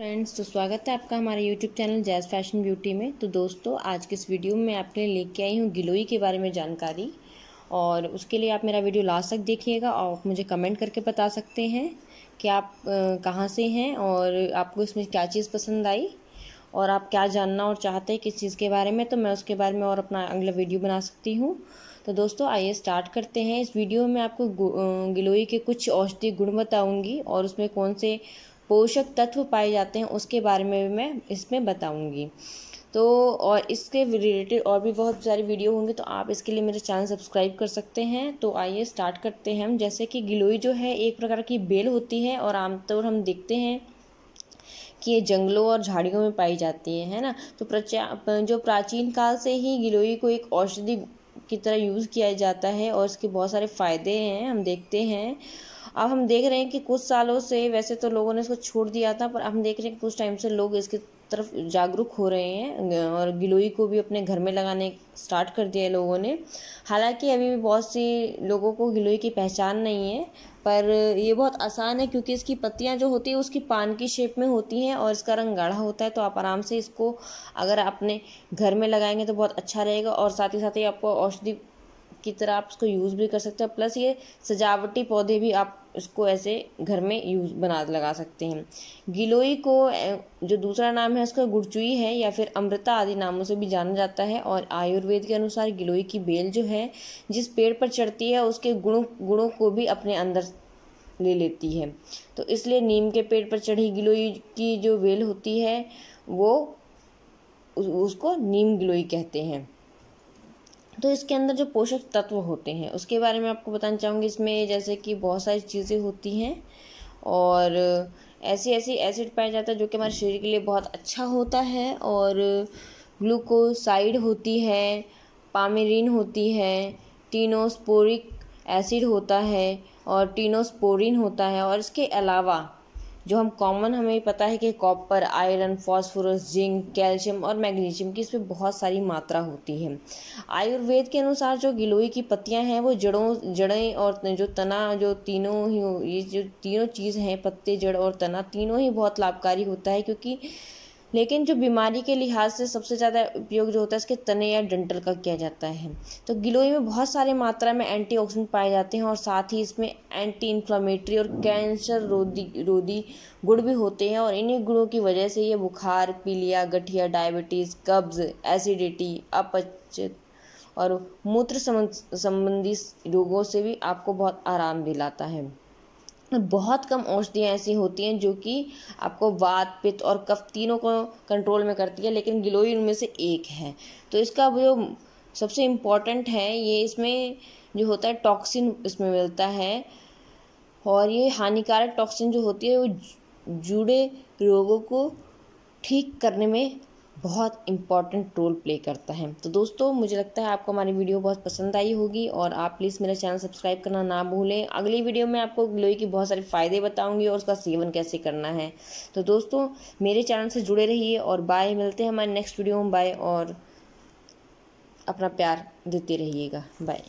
friends तो स्वागत है आपका हमारे YouTube channel jazz fashion beauty में तो दोस्तों आज के इस वीडियो में आपके लिए लेके आई हूँ गिलोई के बारे में जानकारी और उसके लिए आप मेरा वीडियो लास्ट तक देखिएगा और मुझे कमेंट करके बता सकते हैं कि आप कहाँ से हैं और आपको इसमें क्या चीज़ पसंद आई और आप क्या जानना और चाहते हैं किस चीज़ के बारे में तो मैं उसके बारे में और अपना अगला वीडियो बना सकती हूँ तो दोस्तों आइए स्टार्ट करते हैं इस वीडियो में आपको गिलोई के कुछ औषधि गुण बताऊँगी और उसमें कौन से पोषक तत्व पाए जाते हैं उसके बारे में भी मैं इसमें बताऊँगी तो और इसके रिलेटेड और भी बहुत सारी वीडियो होंगे तो आप इसके लिए मेरे चैनल सब्सक्राइब कर सकते हैं तो आइए स्टार्ट करते हैं हम जैसे कि गिलोई जो है एक प्रकार की बेल होती है और आमतौर हम देखते हैं कि ये जंगलों और झाड़ियों में पाई जाती है है ना तो प्रचा जो प्राचीन काल से ही गिलोई को एक औषधि की तरह यूज़ किया जाता है और इसके बहुत सारे फ़ायदे हैं हम देखते हैं अब हम देख रहे हैं कि कुछ सालों से वैसे तो लोगों ने इसको छोड़ दिया था पर हम देख रहे हैं कि कुछ टाइम से लोग इसकी तरफ जागरूक हो रहे हैं अं, और गिलोई को भी अपने घर में लगाने स्टार्ट कर दिया है लोगों ने हालांकि अभी भी बहुत सी लोगों को गिलोई की पहचान नहीं है पर ये बहुत आसान है क्योंकि इसकी पत्तियां जो होती है उसकी पान की शेप में होती हैं और इसका रंग गाढ़ा होता है तो आप आराम से इसको अगर अपने घर में लगाएंगे तो बहुत अच्छा रहेगा और साथ ही साथ ही आपको औषधि की तरह आप इसको यूज़ भी कर सकते हैं प्लस ये सजावटी पौधे भी आप इसको ऐसे घर में यूज बना लगा सकते हैं गिलोई को जो दूसरा नाम है उसका गुड़चुई है या फिर अमृता आदि नामों से भी जाना जाता है और आयुर्वेद के अनुसार गिलोई की बेल जो है जिस पेड़ पर चढ़ती है उसके गुणों गुणों को भी अपने अंदर ले लेती है तो इसलिए नीम के पेड़ पर चढ़ी गिलोई की जो बेल होती है वो उसको नीम गिलोई कहते हैं तो इसके अंदर जो पोषक तत्व होते हैं उसके बारे में आपको बताना चाहूँगी इसमें जैसे कि बहुत सारी चीज़ें होती हैं और ऐसी ऐसी एसिड पाया जाता है जो कि हमारे शरीर के लिए बहुत अच्छा होता है और ग्लूकोसाइड होती है पामेरिन होती है टीनोस्पोरिक एसिड होता है और टीनोस्पोरिन होता है और इसके अलावा जो हम कॉमन हमें पता है कि copper iron phosphorus zinc calcium और मैग्नीशियम की इसमें बहुत सारी मात्रा होती है आयुर्वेद के अनुसार जो गिलोई की पत्तियां हैं वो जड़ों जड़ें और जो तना जो तीनों ही ये जो तीनों चीज़ हैं पत्ते जड़ और तना तीनों ही बहुत लाभकारी होता है क्योंकि लेकिन जो बीमारी के लिहाज से सबसे ज़्यादा उपयोग जो होता है इसके तने या डेंटल का किया जाता है तो गिलोई में बहुत सारे मात्रा में एंटीऑक्सीडेंट पाए जाते हैं और साथ ही इसमें एंटी इन्फ्लामेटरी और कैंसर रोधी रोधी गुड़ भी होते हैं और इन्हीं गुड़ों की वजह से ये बुखार पीलिया गठिया डायबिटीज़ कब्ज़ एसिडिटी अपच और मूत्र संबंधी रोगों से भी आपको बहुत आराम दिलाता है बहुत कम औषधियाँ ऐसी होती हैं जो कि आपको वात पित्त और कफ तीनों को कंट्रोल में करती है लेकिन गिलोई उनमें से एक है तो इसका जो सबसे इम्पॉर्टेंट है ये इसमें जो होता है टॉक्सिन इसमें मिलता है और ये हानिकारक टॉक्सिन जो होती है वो जुड़े रोगों को ठीक करने में बहुत इंपॉर्टेंट रोल प्ले करता है तो दोस्तों मुझे लगता है आपको हमारी वीडियो बहुत पसंद आई होगी और आप प्लीज़ मेरा चैनल सब्सक्राइब करना ना भूलें अगली वीडियो में आपको ग्लोई के बहुत सारे फ़ायदे बताऊंगी और उसका सेवन कैसे करना है तो दोस्तों मेरे चैनल से जुड़े रहिए और बाय मिलते हैं हमारे नेक्स्ट वीडियो में बाय और अपना प्यार देते रहिएगा बाय